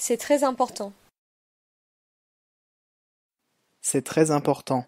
C'est très important. C'est très important.